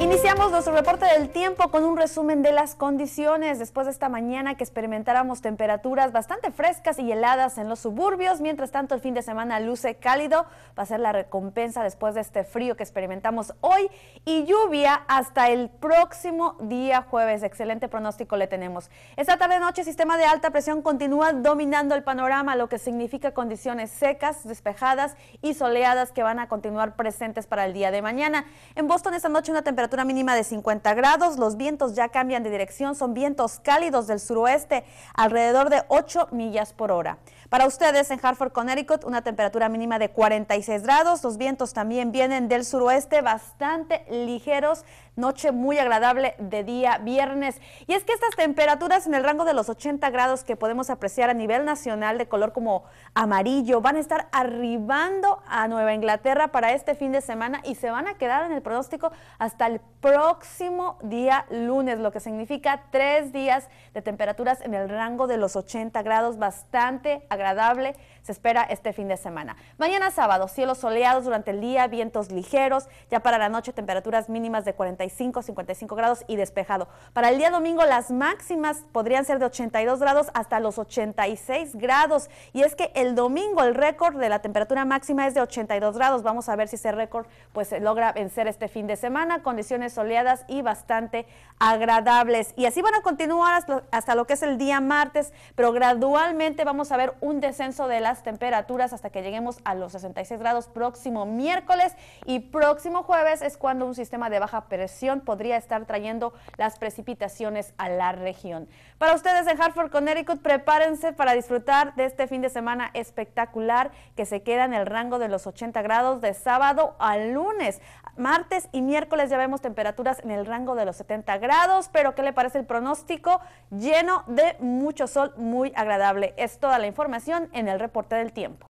Iniciamos nuestro reporte del tiempo con un resumen de las condiciones después de esta mañana que experimentáramos temperaturas bastante frescas y heladas en los suburbios. Mientras tanto, el fin de semana luce cálido, va a ser la recompensa después de este frío que experimentamos hoy y lluvia hasta el próximo día jueves. Excelente pronóstico le tenemos. Esta tarde noche, sistema de alta presión continúa dominando el panorama, lo que significa condiciones secas, despejadas y soleadas que van a continuar presentes para el día de mañana. En Boston esta noche una temperatura temperatura mínima de 50 grados, los vientos ya cambian de dirección, son vientos cálidos del suroeste, alrededor de 8 millas por hora. Para ustedes en Hartford, Connecticut, una temperatura mínima de 46 grados. Los vientos también vienen del suroeste, bastante ligeros. Noche muy agradable de día viernes. Y es que estas temperaturas en el rango de los 80 grados que podemos apreciar a nivel nacional de color como amarillo van a estar arribando a Nueva Inglaterra para este fin de semana y se van a quedar en el pronóstico hasta el próximo día lunes, lo que significa tres días de temperaturas en el rango de los 80 grados, bastante agradable agradable se espera este fin de semana. Mañana sábado, cielos soleados durante el día, vientos ligeros, ya para la noche temperaturas mínimas de 45, 55 grados y despejado. Para el día domingo las máximas podrían ser de 82 grados hasta los 86 grados y es que el domingo el récord de la temperatura máxima es de 82 grados. Vamos a ver si ese récord pues se logra vencer este fin de semana, condiciones soleadas y bastante agradables. Y así van a continuar hasta, hasta lo que es el día martes, pero gradualmente vamos a ver un un descenso de las temperaturas hasta que lleguemos a los 66 grados próximo miércoles y próximo jueves es cuando un sistema de baja presión podría estar trayendo las precipitaciones a la región. Para ustedes en Hartford, Connecticut, prepárense para disfrutar de este fin de semana espectacular que se queda en el rango de los 80 grados de sábado a lunes. Martes y miércoles ya vemos temperaturas en el rango de los 70 grados, pero ¿qué le parece el pronóstico? Lleno de mucho sol, muy agradable. Es toda la información en el reporte del tiempo.